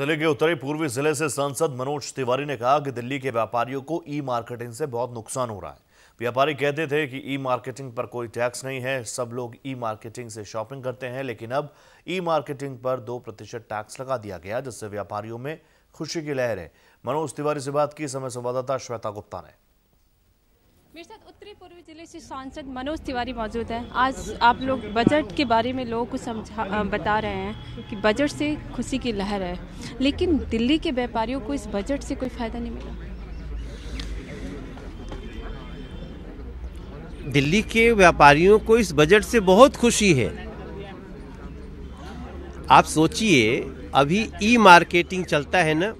दिल्ली के उत्तरी पूर्वी जिले से सांसद मनोज तिवारी ने कहा कि दिल्ली के व्यापारियों को ई मार्केटिंग से बहुत नुकसान हो रहा है व्यापारी कहते थे कि ई मार्केटिंग पर कोई टैक्स नहीं है सब लोग ई मार्केटिंग से शॉपिंग करते हैं लेकिन अब ई मार्केटिंग पर दो प्रतिशत टैक्स लगा दिया गया जिससे व्यापारियों में खुशी की लहर है मनोज तिवारी से बात की समय संवाददाता श्वेता गुप्ता ने मेरे साथ उत्तरी पूर्वी जिले से सांसद मनोज तिवारी मौजूद है आज आप लोग बजट के बारे में लोगों को समझा बता रहे हैं कि बजट से खुशी की लहर है लेकिन दिल्ली के व्यापारियों को इस बजट से कोई फ़ायदा नहीं मिला दिल्ली के व्यापारियों को इस बजट से बहुत खुशी है आप सोचिए अभी ई मार्केटिंग चलता है ना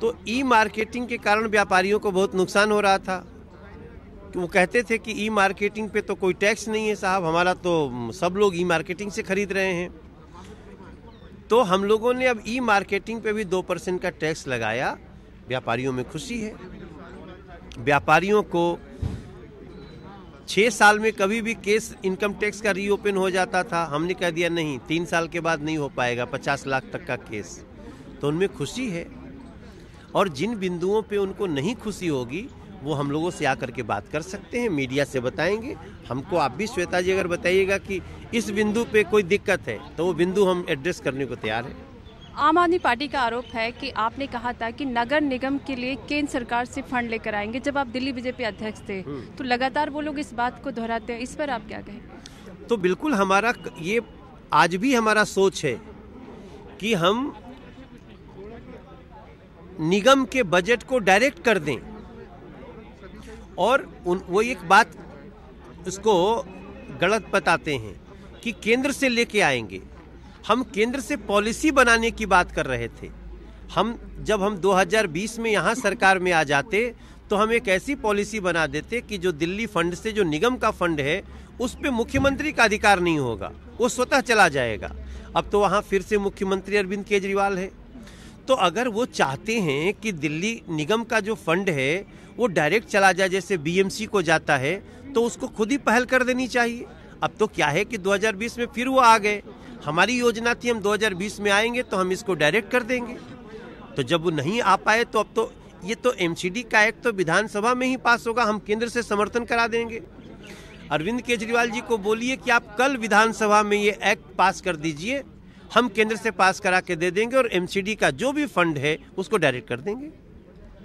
तो ई मार्केटिंग के कारण व्यापारियों को बहुत नुकसान हो रहा था वो कहते थे कि ई मार्केटिंग पे तो कोई टैक्स नहीं है साहब हमारा तो सब लोग ई मार्केटिंग से खरीद रहे हैं तो हम लोगों ने अब ई मार्केटिंग पे भी दो परसेंट का टैक्स लगाया व्यापारियों में खुशी है व्यापारियों को छः साल में कभी भी केस इनकम टैक्स का रीओपन हो जाता था हमने कह दिया नहीं तीन साल के बाद नहीं हो पाएगा पचास लाख तक का केस तो उनमें खुशी है और जिन बिंदुओं पे उनको नहीं खुशी होगी वो हम लोगों से आकर के बात कर सकते हैं मीडिया से बताएंगे हमको आप भी श्वेता जी अगर बताइएगा कि इस बिंदु पे कोई दिक्कत है तो वो बिंदु हम एड्रेस करने को तैयार है आम आदमी पार्टी का आरोप है कि आपने कहा था कि नगर निगम के लिए केंद्र सरकार से फंड लेकर आएंगे जब आप दिल्ली बीजेपी अध्यक्ष थे हम्म। तो लगातार वो लोग इस बात को दोहराते हैं इस पर आप क्या कहें तो बिल्कुल हमारा ये आज भी हमारा सोच है कि हम निगम के बजट को डायरेक्ट कर दें और उन वो एक बात उसको गलत बताते हैं कि केंद्र से लेके आएंगे हम केंद्र से पॉलिसी बनाने की बात कर रहे थे हम जब हम 2020 में यहाँ सरकार में आ जाते तो हम एक ऐसी पॉलिसी बना देते कि जो दिल्ली फंड से जो निगम का फंड है उस पर मुख्यमंत्री का अधिकार नहीं होगा वो स्वतः चला जाएगा अब तो वहाँ फिर से मुख्यमंत्री अरविंद केजरीवाल है तो अगर वो चाहते हैं कि दिल्ली निगम का जो फंड है वो डायरेक्ट चला जाए जैसे बीएमसी को जाता है तो उसको खुद ही पहल कर देनी चाहिए अब तो क्या है कि 2020 में फिर वो आ गए हमारी योजना थी हम 2020 में आएंगे तो हम इसको डायरेक्ट कर देंगे तो जब वो नहीं आ पाए तो अब तो ये तो एम का एक्ट तो विधानसभा में ही पास होगा हम केंद्र से समर्थन करा देंगे अरविंद केजरीवाल जी को बोलिए कि आप कल विधानसभा में ये एक्ट पास कर दीजिए हम केंद्र से पास करा के दे देंगे और एमसीडी का जो भी फंड है उसको डायरेक्ट कर देंगे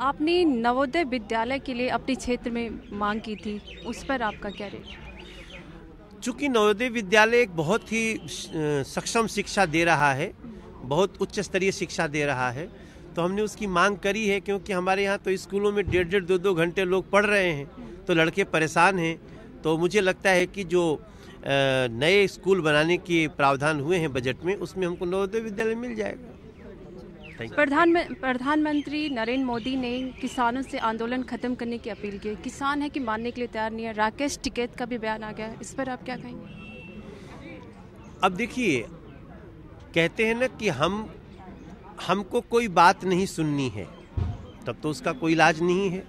आपने नवोदय विद्यालय के लिए अपने क्षेत्र में मांग की थी उस पर आपका क्या रेट चूँकि नवोदय विद्यालय एक बहुत ही सक्षम शिक्षा दे रहा है बहुत उच्च स्तरीय शिक्षा दे रहा है तो हमने उसकी मांग करी है क्योंकि हमारे यहाँ तो स्कूलों में डेढ़ डेढ़ दो दो घंटे लोग पढ़ रहे हैं तो लड़के परेशान हैं तो मुझे लगता है कि जो नए स्कूल बनाने के प्रावधान हुए हैं बजट में उसमें हमको नवोदय विद्यालय मिल जाएगा प्रधान प्रधानमंत्री नरेंद्र मोदी ने किसानों से आंदोलन खत्म करने की अपील की किसान है कि मानने के लिए तैयार नहीं है राकेश टिकैत का भी बयान आ गया इस पर आप क्या कहेंगे अब देखिए कहते हैं ना कि हम हमको कोई बात नहीं सुननी है तब तो उसका कोई इलाज नहीं है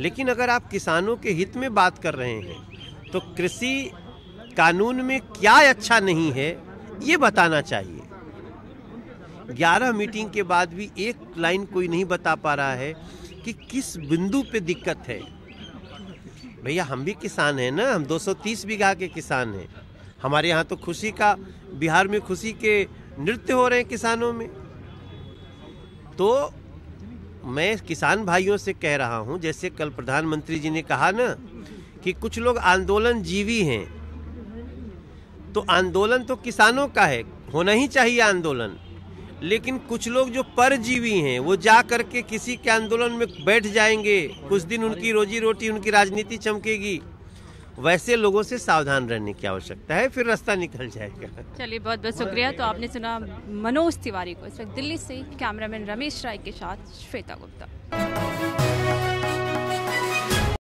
लेकिन अगर आप किसानों के हित में बात कर रहे हैं तो कृषि कानून में क्या अच्छा नहीं है ये बताना चाहिए ग्यारह मीटिंग के बाद भी एक लाइन कोई नहीं बता पा रहा है कि किस बिंदु पे दिक्कत है भैया हम भी किसान हैं ना हम 230 बीघा के किसान हैं हमारे यहाँ तो खुशी का बिहार में खुशी के नृत्य हो रहे हैं किसानों में तो मैं किसान भाइयों से कह रहा हूँ जैसे कल प्रधानमंत्री जी ने कहा ना कि कुछ लोग आंदोलन जीवी हैं तो आंदोलन तो किसानों का है होना ही चाहिए आंदोलन लेकिन कुछ लोग जो परजीवी हैं वो जा करके किसी के आंदोलन में बैठ जाएंगे कुछ दिन उनकी रोजी रोटी उनकी राजनीति चमकेगी वैसे लोगों से सावधान रहने की आवश्यकता है फिर रास्ता निकल जाएगा चलिए बहुत बहुत शुक्रिया तो आपने सुना मनोज तिवारी को इस वक्त दिल्ली से कैमरामैन रमेश राय के साथ श्वेता गुप्ता